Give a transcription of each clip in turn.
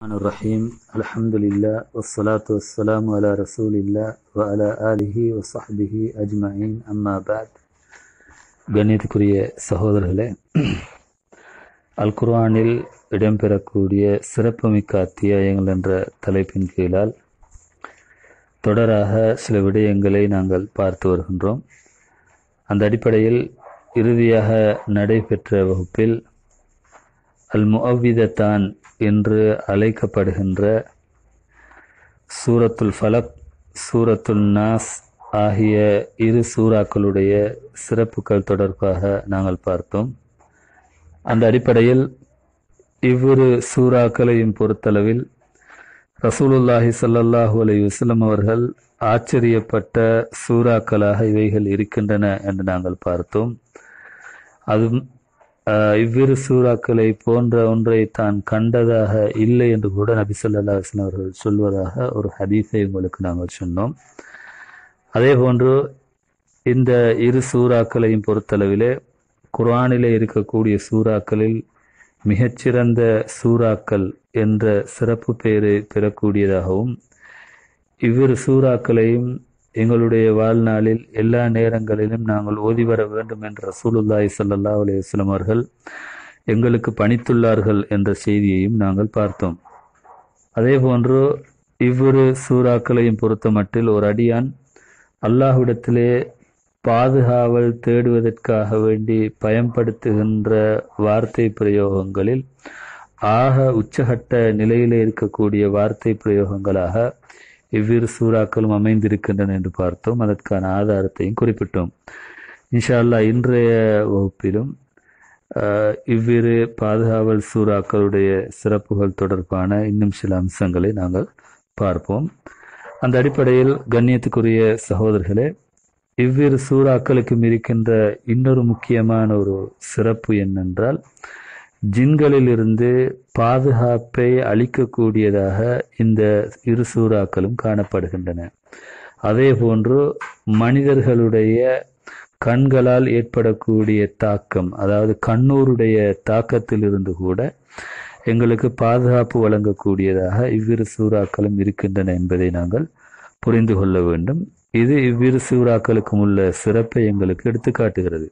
الرحمن الرحيم الحمد لله والصلاة والسلام على رسول الله وعلى آله وصحبه أجمعين أما بعد கண்ணியத்துக்குரிய சகோதரர்களே அல் குர்ஆனில் இடம்பெறக்கூடிய சிறப்புமிக்க அத்தியாயங்கள் என்ற தலைப்பின் கீழால் தொடராக சில விடயங்களை நாங்கள் பார்த்து வருகின்றோம் அந்த அடிப்படையில் இறுதியாக நடைபெற்ற வகுப்பில் அல் முஅவிதத்தான் என்று அழைக்கப்படுகின்ற சூரத்துல் ஃபலக் சூரத்துல் நாஸ் ஆகிய இரு சூறாக்களுடைய சிறப்புகள் தொடர்பாக நாங்கள் பார்த்தோம் அந்த அடிப்படையில் இவ்விரு சூறாக்களையும் பொறுத்தளவில் ரசூலுல்லாஹி சல்லாஹு அலி வஸ்லம் அவர்கள் ஆச்சரியப்பட்ட சூறாக்களாக இவைகள் இருக்கின்றன என்று நாங்கள் பார்த்தோம் அதுவும் இவ்விரு சூறாக்களை போன்ற ஒன்றை தான் கண்டதாக இல்லை என்று கூட நபி சொல்லா அவர்கள் சொல்வதாக ஒரு ஹதீஸை உங்களுக்கு நாங்கள் சொன்னோம் அதே போன்று இந்த இரு சூறாக்களையும் பொறுத்தளவிலே குரானிலே இருக்கக்கூடிய சூறாக்களில் மிகச்சிறந்த சூறாக்கள் என்ற சிறப்பு பெயரை பெறக்கூடியதாகவும் இவ்விரு சூறாக்களையும் எங்களுடைய வாழ்நாளில் எல்லா நேரங்களிலும் நாங்கள் ஓதி வர வேண்டும் என்ற சூலுல்லாய் சல்லா அலையம் அவர்கள் எங்களுக்கு பணித்துள்ளார்கள் என்ற செய்தியையும் நாங்கள் பார்த்தோம் அதே போன்று இவ்வொரு சூறாக்களையும் பொறுத்த மட்டில் ஒரு அடியான் அல்லாஹ்விடத்திலே பாதுகாவல் தேடுவதற்காக வேண்டி பயன்படுத்துகின்ற வார்த்தை பிரயோகங்களில் ஆக உச்சகட்ட நிலையிலே இருக்கக்கூடிய வார்த்தை பிரயோகங்களாக எவ்விரு சூறாக்களும் அமைந்திருக்கின்றன என்று பார்த்தோம் அதற்கான ஆதாரத்தையும் குறிப்பிட்டோம் இன்ஷா இன்றைய வகுப்பிலும் இவ்விரு பாதுகாவல் சூறாக்களுடைய சிறப்புகள் தொடர்பான இன்னும் சில அம்சங்களை நாங்கள் பார்ப்போம் அந்த அடிப்படையில் கண்ணியத்துக்குரிய சகோதரர்களே இவ்விரு சூறாக்களுக்கும் இருக்கின்ற இன்னொரு முக்கியமான ஒரு சிறப்பு என்னென்றால் ஜின்களிலிருந்து பாதுகாப்பை அளிக்கக்கூடியதாக இந்த இரு சூறாக்களும் காணப்படுகின்றன அதே போன்று மனிதர்களுடைய கண்களால் ஏற்படக்கூடிய தாக்கம் அதாவது கண்ணூருடைய தாக்கத்திலிருந்து கூட எங்களுக்கு பாதுகாப்பு வழங்கக்கூடியதாக இவ்விரு சூறாக்களும் இருக்கின்றன என்பதை நாங்கள் புரிந்து கொள்ள வேண்டும் இது இவ்விரு சூறாக்களுக்கும் உள்ள சிறப்பை எங்களுக்கு எடுத்துக்காட்டுகிறது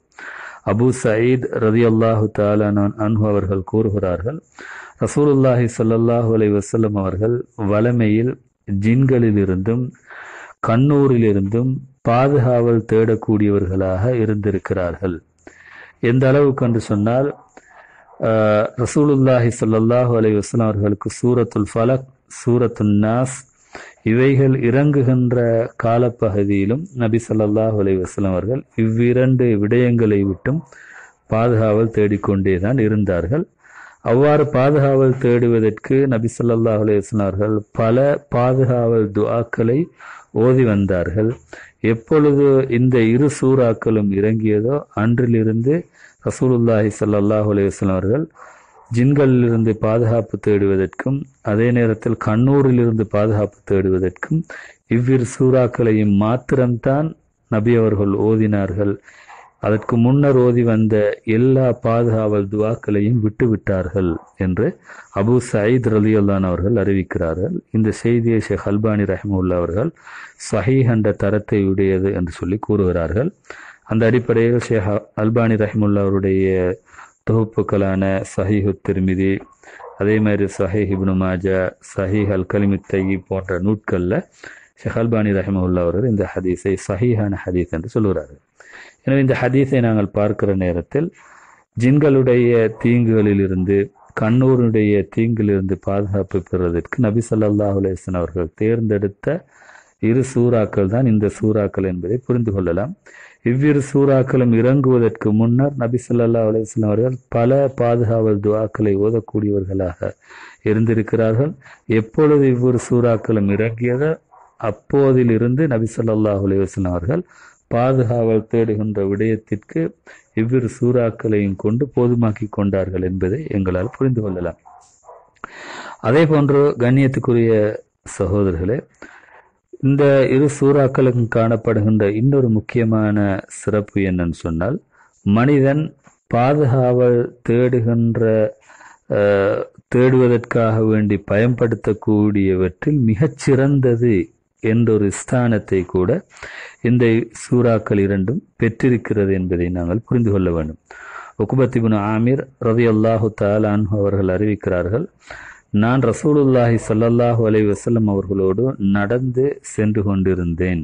அபு சயீத் ரதி அல்லாஹு தாலானான் அவர்கள் கூறுகிறார்கள் ரசூலுல்லாஹி சல்லாஹூ அலை வசல்லம் அவர்கள் வளமையில் ஜின்களிலிருந்தும் கண்ணூரிலிருந்தும் பாதுகாவல் தேடக்கூடியவர்களாக இருந்திருக்கிறார்கள் எந்த அளவுக்கு என்று சொன்னால் ரசூலுல்லாஹி சல்லாஹூ அலை வசலம் அவர்களுக்கு சூரத்துல் ஃபலக் சூரத்துல் நாஸ் இவைகள் இறங்குகின்ற காலப்பகுதியிலும் நபி சல்லாஹ் வசலம் அவர்கள் இவ்விரண்டு விடயங்களை விட்டும் பாதுகாவல் தேடிக்கொண்டே தான் இருந்தார்கள் அவ்வாறு பாதுகாவல் தேடுவதற்கு நபி சல்லாஹ் அலைவாஸ்லம் அவர்கள் பல பாதுகாவல் துஆக்களை ஓதி வந்தார்கள் எப்பொழுது இந்த இரு சூறாக்களும் இறங்கியதோ அன்றிலிருந்து ரசூலுல்லாஹி சல்லாஹ் அலைவாஸ்லம் அவர்கள் ஜின்களிலிருந்து பாதுகாப்பு தேடுவதற்கும் அதே நேரத்தில் கண்ணூரிலிருந்து பாதுகாப்பு தேடுவதற்கும் இவ்விரு சூறாக்களையும் மாத்திரம்தான் நபி அவர்கள் ஓதினார்கள் அதற்கு முன்னர் ஓதி வந்த எல்லா பாதுகாவல் துவாக்களையும் விட்டுவிட்டார்கள் என்று அபு சயீத் ரலியுல்லான் அவர்கள் அறிவிக்கிறார்கள் இந்த செய்தியை ஷேக் அல்பானி ரஹமுல்லா அவர்கள் சஹி என்ற தரத்தை உடையது என்று சொல்லி கூறுகிறார்கள் அந்த அடிப்படையில் ஷேக் அல்பானி ரஹிமுல்லா அவருடைய தொகுப்புகளான சஹீஹு திருமிதி அதே மாதிரி சஹீஹ் இப்னு மாஜா சஹீஹ் அல் கலிமித்தகி போன்ற நூட்களில் ஷஹல்பானி ரஹிமவுல்லா அவர்கள் இந்த ஹதீஸை சஹீஹான ஹதீஸ் என்று சொல்கிறார் எனவே இந்த ஹதீஸை நாங்கள் பார்க்கிற நேரத்தில் ஜின்களுடைய தீங்குகளிலிருந்து கண்ணூருடைய தீங்கிலிருந்து பாதுகாப்பு பெறுவதற்கு நபி சல்லாஹ் அலேசன் அவர்கள் தேர்ந்தெடுத்த இரு சூறாக்கள் தான் இந்த சூறாக்கள் என்பதை புரிந்து கொள்ளலாம் இவ்விரு சூறாக்களும் இறங்குவதற்கு முன்னர் நபி சொல்லா அலுவலம் அவர்கள் பல பாதுகாவல் துவாக்களை ஓதக்கூடியவர்களாக இருந்திருக்கிறார்கள் எப்பொழுது இவ்விரு சூறாக்களும் இறங்கியதோ அப்போதிலிருந்து நபி சொல்லாஹ் அலுவலம் அவர்கள் பாதுகாவல் தேடுகின்ற விடயத்திற்கு இவ்விரு சூறாக்களையும் கொண்டு போதுமாக்கி கொண்டார்கள் என்பதை எங்களால் புரிந்து கொள்ளலாம் அதே போன்று கண்ணியத்துக்குரிய சகோதரர்களே இந்த இரு சூறாக்களுக்கும் காணப்படுகின்ற இன்னொரு முக்கியமான சிறப்பு என்னன்னு சொன்னால் மனிதன் பாதுகாவல் தேடுகின்ற தேடுவதற்காக வேண்டி பயன்படுத்தக்கூடியவற்றில் மிகச்சிறந்தது என்றொரு ஸ்தானத்தை கூட இந்த சூறாக்கள் இரண்டும் பெற்றிருக்கிறது என்பதை நாங்கள் புரிந்து கொள்ள வேண்டும் உக்குபத்திபுன் ஆமீர் ரவி அல்லாஹு தாலான் அவர்கள் அறிவிக்கிறார்கள் நான் ரசூலுல்லாஹி சொல்லல்லாஹு அலை வசல்லம் அவர்களோடு நடந்து சென்று கொண்டிருந்தேன்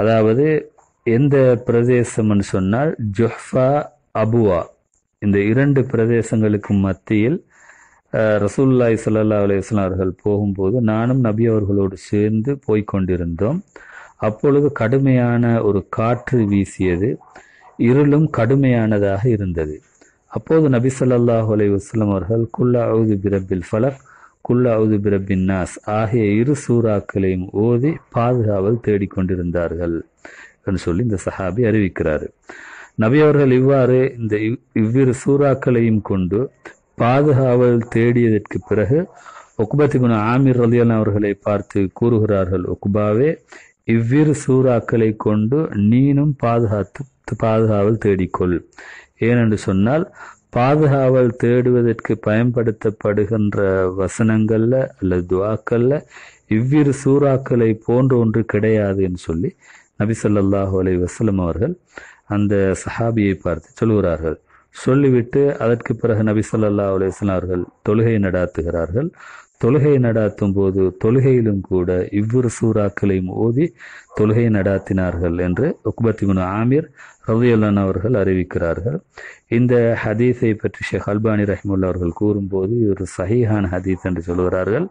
அதாவது எந்த பிரதேசம்னு சொன்னால் ஜொஹ்ஃபா அபுவா இந்த இரண்டு பிரதேசங்களுக்கும் மத்தியில் ரசூல்லாய் சல்லா அலையம் அவர்கள் போகும்போது நானும் நபி அவர்களோடு சேர்ந்து போய்கொண்டிருந்தோம் அப்பொழுது கடுமையான ஒரு காற்று வீசியது இருளும் கடுமையானதாக இருந்தது அப்போது நபி சொல்லாஹ் அலை வஸ்லம் அவர்கள் குல்லா அவுது பிரபில் ஃபலக் குல்லா அவுது பிரபின் நாஸ் ஆகிய இரு சூறாக்களையும் ஓதி பாதுகாவல் தேடிக்கொண்டிருந்தார்கள் என்று சொல்லி இந்த சஹாபி அறிவிக்கிறார் நபி அவர்கள் இவ்வாறு இந்த இவ்விரு சூறாக்களையும் கொண்டு பாதுகாவல் தேடியதற்கு பிறகு குண ஆமீர் ரலியான் அவர்களை பார்த்து கூறுகிறார்கள் ஒக்குபாவே இவ்விரு சூறாக்களை கொண்டு நீனும் பாதுகாத்து பாதுகாவல் தேடிக்கொள் ஏனென்று சொன்னால் பாதுகாவல் தேடுவதற்கு பயன்படுத்தப்படுகின்ற வசனங்களில் அல்லது துவாக்கல்ல இவ்விரு சூறாக்களை போன்ற ஒன்று கிடையாதுன்னு சொல்லி நபி சொல்லாஹு அலை வசலம் அவர்கள் அந்த சஹாபியை பார்த்து சொல்கிறார்கள் சொல்லிவிட்டு அதற்கு பிறகு நபி சொல்லா அலுவலாம் அவர்கள் தொழுகை நடாத்துகிறார்கள் தொழுகை நடாத்தும் போது தொழுகையிலும் கூட இவ்விரு சூறாக்களையும் ஓதி தொழுகை நடாத்தினார்கள் என்று ஆமீர் ரவுதியுல்லான் அவர்கள் அறிவிக்கிறார்கள் இந்த ஹதீஸை பற்றி ஷேக் அல்பானி ரஹிமுல்லா அவர்கள் கூறும்போது ஒரு சஹிஹான் ஹதீஸ் என்று சொல்கிறார்கள்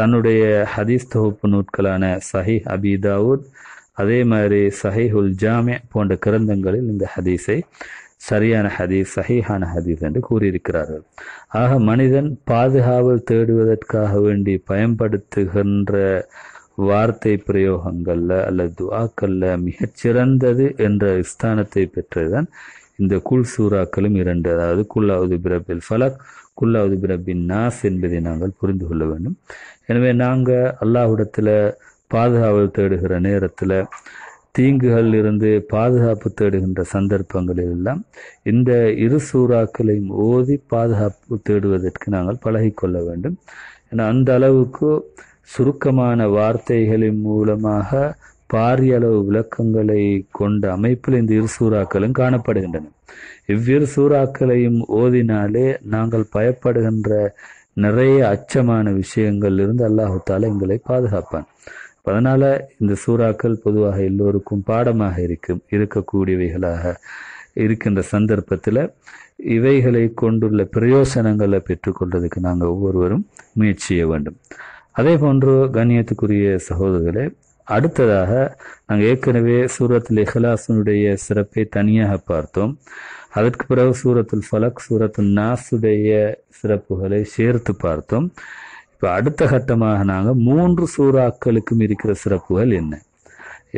தன்னுடைய ஹதீஸ் தொகுப்பு நூட்களான சஹி அபி தாவூத் அதே மாதிரி சஹீஹுல் ஜாமே போன்ற கிரந்தங்களில் இந்த ஹதீஸை சரியான ஹதீஸ் சஹீஹான ஹதீஸ் என்று கூறியிருக்கிறார்கள் ஆக மனிதன் பாதுகாவல் தேடுவதற்காக வேண்டி பயன்படுத்துகின்ற வார்த்தை பிரயோகங்களில் அல்லது துவாக்களில் மிகச்சிறந்தது என்ற ஸ்தானத்தை பெற்றதுதான் இந்த குல் சூறாக்களும் இரண்டு அதாவது குல்லாவது பிரபில் ஃபலக் குல்லாவது பிரபின் நாஸ் என்பதை நாங்கள் புரிந்து கொள்ள வேண்டும் எனவே நாங்கள் அல்லாஹுடத்துல பாதுகாவல் தேடுகிற நேரத்தில் தீங்குகள் இருந்து பாதுகாப்பு தேடுகின்ற சந்தர்ப்பங்களில் எல்லாம் இந்த இரு சூறாக்களையும் ஓதி பாதுகாப்பு தேடுவதற்கு நாங்கள் பழகி கொள்ள வேண்டும் ஏன்னா அந்த அளவுக்கு சுருக்கமான வார்த்தைகளின் மூலமாக பாரிய அளவு விளக்கங்களை கொண்ட அமைப்பில் இந்த இரு சூறாக்களும் காணப்படுகின்றன இவ்விரு சூறாக்களையும் ஓதினாலே நாங்கள் பயப்படுகின்ற நிறைய அச்சமான விஷயங்கள் இருந்து அல்லாஹுத்தால எங்களை பாதுகாப்பான் அதனால இந்த சூறாக்கள் பொதுவாக எல்லோருக்கும் பாடமாக இருக்கும் இருக்கக்கூடியவைகளாக இருக்கின்ற சந்தர்ப்பத்தில் இவைகளை கொண்டுள்ள பிரயோசனங்களை பெற்றுக்கொள்றதுக்கு நாங்கள் ஒவ்வொருவரும் முயற்சிய வேண்டும் அதே போன்று கண்ணியத்துக்குரிய சகோதரர்களே அடுத்ததாக நாங்கள் ஏற்கனவே சூரத்தில் இஹ்லாசுடைய சிறப்பை தனியாக பார்த்தோம் அதற்கு பிறகு சூரத்துல் ஃபலக் சூரத்துல் நாசுடைய சிறப்புகளை சேர்த்து பார்த்தோம் இப்போ அடுத்த கட்டமாக நாங்கள் மூன்று சூறாக்களுக்கும் இருக்கிற சிறப்புகள் என்ன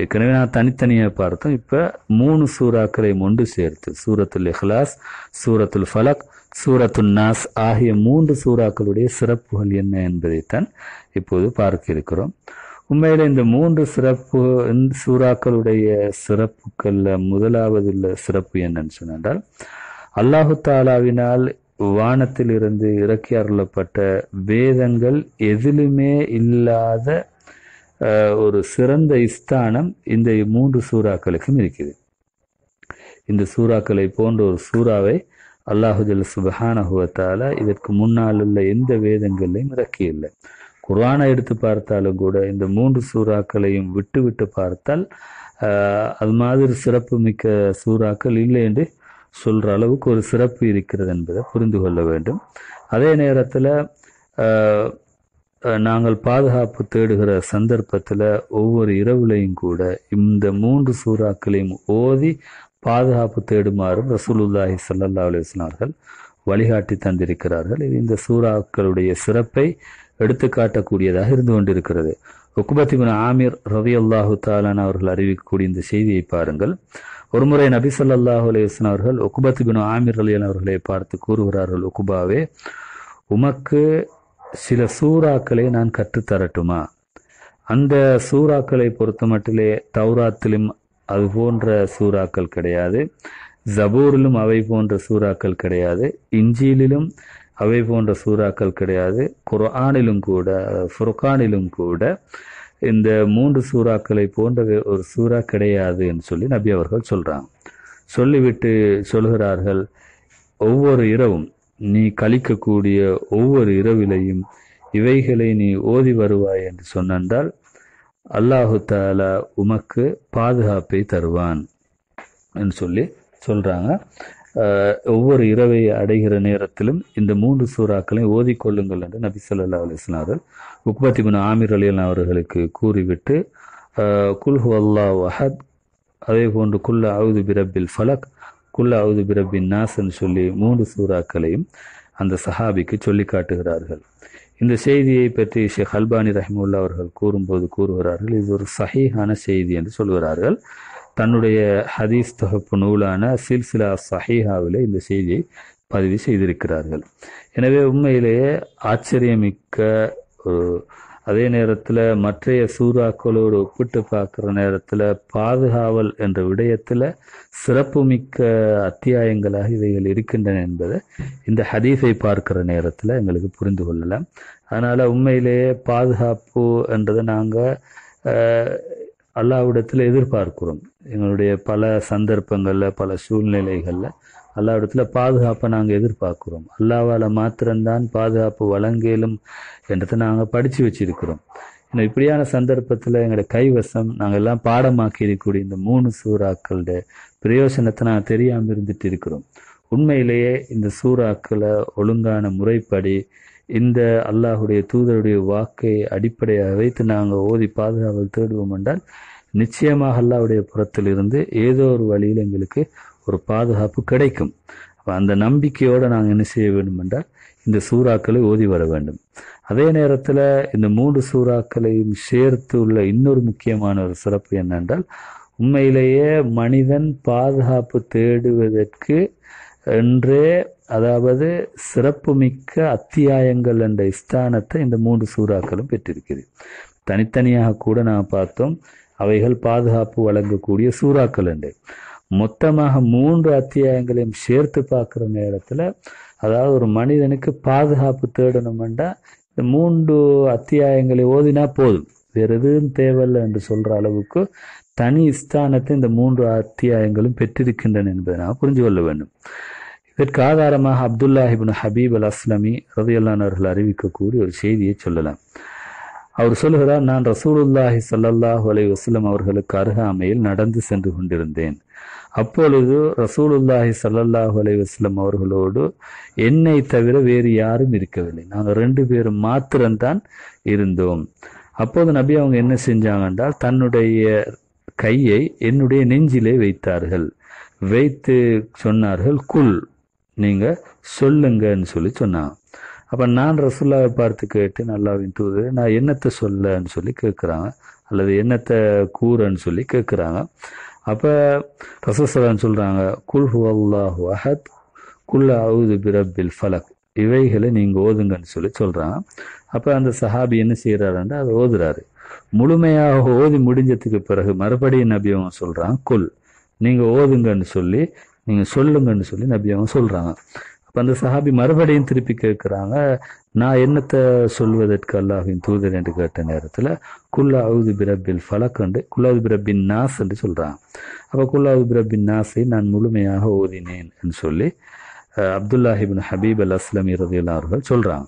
ஏற்கனவே நான் தனித்தனியாக பார்த்தோம் இப்போ மூணு சூறாக்களையும் ஒன்று சேர்த்து சூரத்துல் இஹ்லாஸ் சூரத்துல் ஃபலக் சூரத்து நாஸ் ஆகிய மூன்று சூறாக்களுடைய சிறப்புகள் என்ன என்பதைத்தான் இப்போது பார்க்க இருக்கிறோம் உண்மையில் இந்த மூன்று சிறப்பு இந்த சூறாக்களுடைய சிறப்புகளில் முதலாவது உள்ள சிறப்பு என்னன்னு சொன்னால் அல்லாஹு தாலாவினால் வானத்தில் இருந்து இறக்கி அருளப்பட்ட வேதங்கள் எதிலுமே இல்லாத ஒரு சிறந்த இஸ்தானம் இந்த மூன்று சூறாக்களுக்கும் இருக்குது இந்த சூறாக்களை போன்ற ஒரு சூறாவை அல்லாஹுதல் சுபஹானஹுவத்தால இதற்கு முன்னால் உள்ள எந்த வேதங்களையும் இறக்கியில்லை குர்ஆனை எடுத்து பார்த்தாலும் கூட இந்த மூன்று சூறாக்களையும் விட்டு விட்டு பார்த்தால் அது மாதிரி சிறப்பு மிக்க சூறாக்கள் இல்லை என்று சொல்கிற அளவுக்கு ஒரு சிறப்பு இருக்கிறது என்பதை புரிந்து கொள்ள வேண்டும் அதே நேரத்தில் நாங்கள் பாதுகாப்பு தேடுகிற சந்தர்ப்பத்தில் ஒவ்வொரு இரவுலையும் கூட இந்த மூன்று சூறாக்களையும் ஓதி பாதுகாப்பு தேடுமாறும் ரசூலுல்லாஹி சல்லா அலுவலார்கள் வழிகாட்டி தந்திருக்கிறார்கள் இது இந்த சூறாக்களுடைய சிறப்பை எடுத்துக்காட்டக்கூடியதாக இருந்து கொண்டிருக்கிறது உக்குபத்திபின் ஆமீர் ரவி அல்லாஹு தாலான் அவர்கள் அறிவிக்கக்கூடிய இந்த செய்தியை பாருங்கள் ஒருமுறை நபி சொல்லாஹு அலையஸ்லாம் அவர்கள் உக்குபத்திபின் ஆமீர் அலியன் அவர்களை பார்த்து கூறுகிறார்கள் உக்குபாவே உமக்கு சில சூறாக்களை நான் கற்றுத்தரட்டுமா அந்த சூறாக்களை பொறுத்த மட்டிலே தௌராத்திலும் அது போன்ற சூறாக்கள் கிடையாது ஜபூரிலும் அவை போன்ற சூறாக்கள் கிடையாது இஞ்சியிலும் அவை போன்ற சூறாக்கள் கிடையாது குரானிலும் கூட ஃபுர்கானிலும் கூட இந்த மூன்று சூறாக்களை போன்ற ஒரு சூறா கிடையாதுன்னு சொல்லி நபி அவர்கள் சொல்கிறாங்க சொல்லிவிட்டு சொல்கிறார்கள் ஒவ்வொரு இரவும் நீ கழிக்கக்கூடிய ஒவ்வொரு இரவிலையும் இவைகளை நீ ஓதி வருவாய் என்று சொன்னால் அல்லாஹு தாலா உமக்கு பாதுகாப்பை தருவான் சொல்லி சொல்றாங்க ஒவ்வொரு இரவை அடைகிற நேரத்திலும் இந்த மூன்று சூறாக்களையும் ஓதிக்கொள்ளுங்கள் என்று நபி சொல்லா அலிஸ்லாமர்கள் முப்பத்தி மூணு ஆமீர் அலி அலியல் அவர்களுக்கு கூறிவிட்டு குல்ஹு அல்லா வஹத் அதே போன்று குல்ல அவுது பிரபில் ஃபலக் குல்ல அவுது பிரபின் நாசன் சொல்லி மூன்று சூறாக்களையும் அந்த சஹாபிக்கு சொல்லி காட்டுகிறார்கள் இந்த செய்தியை பற்றி ஷேக் ஹல்பானி ரஹ்மூல்லா அவர்கள் கூறும்போது கூறுகிறார்கள் இது ஒரு சஹீஹான செய்தி என்று சொல்கிறார்கள் தன்னுடைய ஹதீஸ் தொகுப்பு நூலான சில்சிலா சஹீஹாவில் இந்த செய்தியை பதிவு செய்திருக்கிறார்கள் எனவே உண்மையிலேயே ஆச்சரியமிக்க ஒரு அதே நேரத்தில் மற்றைய சூறாக்களோடு ஒப்பிட்டு பார்க்குற நேரத்தில் பாதுகாவல் என்ற விடயத்தில் சிறப்புமிக்க அத்தியாயங்களாக இவைகள் இருக்கின்றன என்பதை இந்த ஹதீஃபை பார்க்குற நேரத்தில் எங்களுக்கு புரிந்து கொள்ளலாம் அதனால் உண்மையிலேயே பாதுகாப்பு என்றதை நாங்கள் அல்லாவிடத்தில் எதிர்பார்க்கிறோம் எங்களுடைய பல சந்தர்ப்பங்களில் பல சூழ்நிலைகளில் அல்லாவிடத்துல பாதுகாப்பை நாங்கள் எதிர்பார்க்குறோம் அல்லாவால் மாத்திரம்தான் பாதுகாப்பு வழங்கலும் என்றதை நாங்கள் படித்து வச்சிருக்கிறோம் இன்னும் இப்படியான சந்தர்ப்பத்தில் எங்களோட கைவசம் நாங்கள் எல்லாம் பாடமாக்கி இருக்கக்கூடிய இந்த மூணு சூறாக்களோட பிரயோசனத்தை நான் தெரியாமல் இருந்துட்டு இருக்கிறோம் உண்மையிலேயே இந்த சூறாக்களை ஒழுங்கான முறைப்படி இந்த அல்லாஹுடைய தூதருடைய வாக்கை அடிப்படையாக வைத்து நாங்கள் ஓதி பாதுகாவல் தேடுவோம் என்றால் நிச்சயமாக அல்லாவுடைய புறத்திலிருந்து ஏதோ ஒரு வழியில் எங்களுக்கு ஒரு பாதுகாப்பு கிடைக்கும் அப்போ அந்த நம்பிக்கையோடு நாங்கள் என்ன செய்ய வேண்டும் என்றால் இந்த சூறாக்களை ஓதி வர வேண்டும் அதே நேரத்தில் இந்த மூன்று சூறாக்களையும் சேர்த்து உள்ள இன்னொரு முக்கியமான ஒரு சிறப்பு என்னென்றால் உண்மையிலேயே மனிதன் பாதுகாப்பு தேடுவதற்கு என்றே அதாவது சிறப்புமிக்க அத்தியாயங்கள் என்ற ஸ்தானத்தை இந்த மூன்று சூறாக்களும் பெற்றிருக்கிறது தனித்தனியாக கூட நாம் பார்த்தோம் அவைகள் பாதுகாப்பு வழங்கக்கூடிய சூறாக்கள் என்று மொத்தமாக மூன்று அத்தியாயங்களையும் சேர்த்து பார்க்குற நேரத்தில் அதாவது ஒரு மனிதனுக்கு பாதுகாப்பு தேடணுமெண்டா இந்த மூன்று அத்தியாயங்களை ஓதினா போதும் வேறு எதுவும் தேவையில்லை என்று சொல்கிற அளவுக்கு தனி ஸ்தானத்தை இந்த மூன்று அத்தியாயங்களும் பெற்றிருக்கின்றன என்பதை நாம் புரிஞ்சு கொள்ள வேண்டும் இதற்கு ஆதாரமாக அப்துல்லாஹிபின் ஹபீப் அல் அஸ்லமி ரதையல்லானவர்கள் அறிவிக்கக்கூடிய ஒரு செய்தியை சொல்லலாம் அவர் சொல்லுகிறார் நான் ரசூலுல்லாஹி சல்லல்லாஹு அலை வசலம் அவர்களுக்கு அருகாமையில் நடந்து சென்று கொண்டிருந்தேன் அப்பொழுது ரசூலுல்லாஹி சல்லல்லாஹு அலை வஸ்லம் அவர்களோடு என்னை தவிர வேறு யாரும் இருக்கவில்லை நாங்கள் ரெண்டு பேரும் மாத்திரம்தான் இருந்தோம் அப்போது நபி அவங்க என்ன செஞ்சாங்க என்றால் தன்னுடைய கையை என்னுடைய நெஞ்சிலே வைத்தார்கள் வைத்து சொன்னார்கள் குல் நீங்கள் சொல்லுங்கன்னு சொல்லி சொன்னாங்க அப்போ நான் ரசுல்லாவை பார்த்து கேட்டு நல்லாவின் தூது நான் என்னத்தை சொல்லன்னு சொல்லி கேட்குறாங்க அல்லது என்னத்தை கூறன்னு சொல்லி கேட்குறாங்க அப்போ ரசஸ்வரன் சொல்கிறாங்க குல் ஹு அல்லாஹு அஹத் குல் அவுது பிரபில் ஃபலக் இவைகளை நீங்கள் ஓதுங்கன்னு சொல்லி சொல்கிறாங்க அப்போ அந்த சஹாபி என்ன செய்கிறாருன்னா அதை ஓதுறாரு முழுமையாக ஓதி முடிஞ்சதுக்கு பிறகு மறுபடியும் நபி அவங்க குல் நீங்கள் ஓதுங்கன்னு சொல்லி நீங்கள் சொல்லுங்கன்னு சொல்லி நபி அவங்க சொல்கிறாங்க அந்த சஹாபி மறுபடியும் திருப்பி கேட்குறாங்க நான் என்னத்தை சொல்வதற்கு அல்லாஹின் தூதர் என்று கேட்ட நேரத்தில் அவுது பிரபில் ஃபலக்கண்டு குல்லாவுது பிரபின் நாஸ் என்று சொல்கிறாங்க அப்போ குல்லாவுது பிரபின் நாஸை நான் முழுமையாக ஓதினேன் என்று சொல்லி அப்துல்லாஹிபின் ஹபீப் அல் அஸ்லம் இரதியுல்லா சொல்கிறாங்க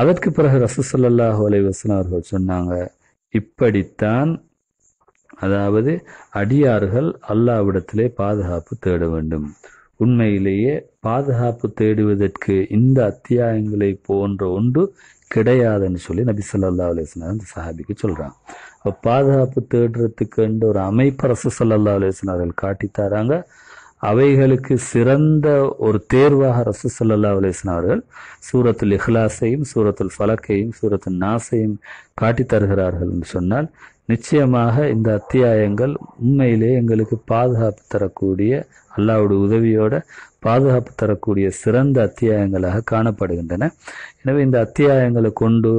அதற்கு பிறகு ரசூசல்லாஹு அலை அவர்கள் சொன்னாங்க இப்படித்தான் அதாவது அடியார்கள் அல்லாவிடத்திலே பாதுகாப்பு தேட வேண்டும் உண்மையிலேயே பாதுகாப்பு தேடுவதற்கு இந்த அத்தியாயங்களை போன்ற ஒன்று கிடையாதுன்னு சொல்லி நபி சொல்லல்லா அலிஸ்லாம் அந்த சஹாபிக்கு சொல்றான் அப்போ பாதுகாப்பு தேடுறதுக்குன்ற ஒரு அமைப்பு அரசு சொல்லல்லா அலிஸ்லாம் அவர்கள் காட்டி அவைகளுக்கு சிறந்த ஒரு தேர்வாக அரசு சொல்லல்லா அலிஸ்லாம் சூரத்தில் சூரத்துல் இஹ்லாஸையும் சூரத்துல் ஃபலக்கையும் சூரத்துல் நாசையும் காட்டி தருகிறார்கள் என்று சொன்னால் நிச்சயமாக இந்த அத்தியாயங்கள் உண்மையிலே எங்களுக்கு பாதுகாப்பு தரக்கூடிய அல்லாவுடைய உதவியோட பாதுகாப்பு தரக்கூடிய சிறந்த அத்தியாயங்களாக காணப்படுகின்றன எனவே இந்த அத்தியாயங்களை கொண்டு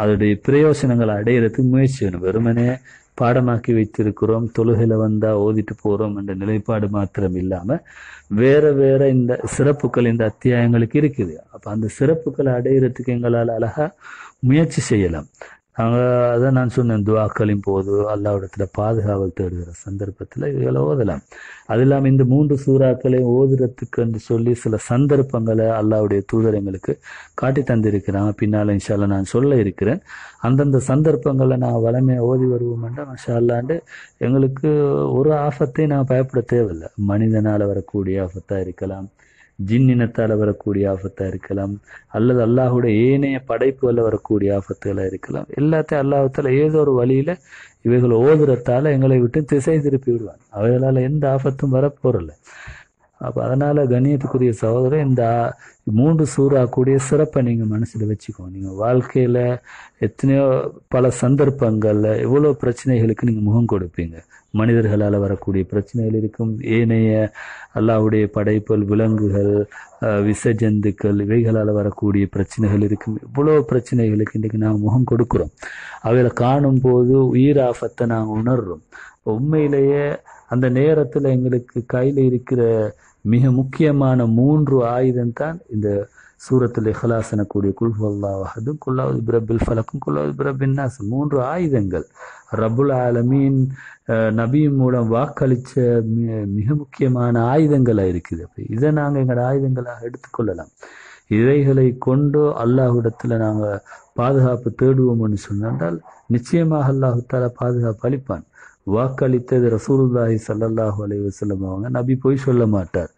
அதனுடைய பிரயோசனங்களை அடையிறதுக்கு முயற்சி வேணும் வெறுமனே பாடமாக்கி வைத்திருக்கிறோம் தொழுகையில் வந்தா ஓதிட்டு போகிறோம் என்ற நிலைப்பாடு மாத்திரம் இல்லாம வேறு வேறு இந்த சிறப்புகள் இந்த அத்தியாயங்களுக்கு இருக்குது அப்போ அந்த சிறப்புகளை அடையிறதுக்கு எங்களால் அழகா முயற்சி செய்யலாம் அவங்க அதான் நான் சொன்னேன் துவாக்களின் போது அல்லாவிடத்தில் பாதுகாவல் தேடுகிற சந்தர்ப்பத்தில் இவங்களை ஓதலாம் அது இல்லாமல் இந்த மூன்று சூறாக்களை ஓதுறதுக்கு என்று சொல்லி சில சந்தர்ப்பங்களை அல்லாவுடைய தூதர் எங்களுக்கு காட்டி தந்திருக்கிறாங்க பின்னால் இன்ஷால நான் சொல்ல இருக்கிறேன் அந்தந்த சந்தர்ப்பங்களை நான் வளமையை ஓதி வருவோம்ன்றா மஷால்லாண்டு எங்களுக்கு ஒரு ஆபத்தை நான் பயப்பட தேவையில்லை மனிதனால் வரக்கூடிய ஆபத்தாக இருக்கலாம் ஜின்னினத்தால் வரக்கூடிய ஆபத்தாக இருக்கலாம் அல்லது அல்லாஹுடைய ஏனைய படைப்புகளில் வரக்கூடிய ஆபத்துகளாக இருக்கலாம் எல்லாத்தையும் அல்லாஹத்துல ஏதோ ஒரு வழியில் இவைகள் ஓதுறத்தால் எங்களை விட்டு திசை திருப்பி விடுவாங்க அவைகளால் எந்த ஆபத்தும் வரப்போறல அப்போ அதனால் கண்ணியத்துக்குரிய சகோதரர் இந்த மூன்று சூறாக்கூடிய சிறப்பை நீங்கள் மனசில் வச்சுக்கோங்க நீங்கள் வாழ்க்கையில் எத்தனையோ பல சந்தர்ப்பங்களில் எவ்வளோ பிரச்சனைகளுக்கு நீங்கள் முகம் கொடுப்பீங்க மனிதர்களால் வரக்கூடிய பிரச்சனைகள் இருக்கும் ஏனைய அல்லாவுடைய படைப்புகள் விலங்குகள் விச ஜந்துக்கள் இவைகளால் வரக்கூடிய பிரச்சனைகள் இருக்கும் இவ்வளோ பிரச்சனைகளுக்கு இன்றைக்கு நாங்கள் முகம் கொடுக்குறோம் அவைகளை காணும் போது உயிர் ஆபத்தை நாங்கள் உணர்றோம் உண்மையிலேயே அந்த நேரத்தில் எங்களுக்கு கையில் இருக்கிற மிக முக்கியமான மூன்று ஆயுதம் தான் இந்த சூரத்தில் இஹ்லாஸ் எனக்கூடிய குல்ஹுவல்லா வஹது குல்லாவது பிரபில் ஃபலக்கும் குல்லாவது பிரபின் நாஸ் மூன்று ஆயுதங்கள் ரபுல் ஆலமீன் நபி மூலம் வாக்களிச்ச மிக முக்கியமான ஆயுதங்களாக இருக்குது அப்போ இதை நாங்கள் எங்கள் ஆயுதங்களாக எடுத்துக்கொள்ளலாம் இவைகளை கொண்டு அல்லாஹ்விடத்தில் நாங்கள் பாதுகாப்பு தேடுவோம்னு சொன்னால் நிச்சயமாக அல்லாஹுத்தால பாதுகாப்பு அளிப்பான் வாக்களித்தது ரசூலுல்லாஹி சல்லாஹூ அலைவசல்லம் அவங்க நபி போய் சொல்ல மாட்டார்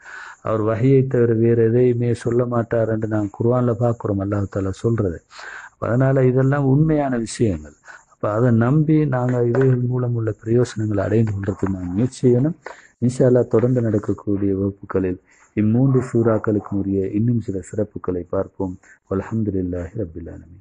அவர் வகையை தவிர வேறு எதையுமே சொல்ல மாட்டார் என்று நாங்கள் குருவானில் பார்க்குறோம் அல்லாஹால சொல்கிறது அதனால் இதெல்லாம் உண்மையான விஷயங்கள் அப்போ அதை நம்பி நாங்கள் இவைகள் மூலம் உள்ள பிரயோசனங்களை அடைந்து கொள்றதுக்கு நான் முயற்சி செய்யணும் இன்ஷால்லா தொடர்ந்து நடக்கக்கூடிய வகுப்புகளில் இம்மூன்று சூறாக்களுக்கு உரிய இன்னும் சில சிறப்புகளை பார்ப்போம் அலமதுல்லாஹி ரபிலானமி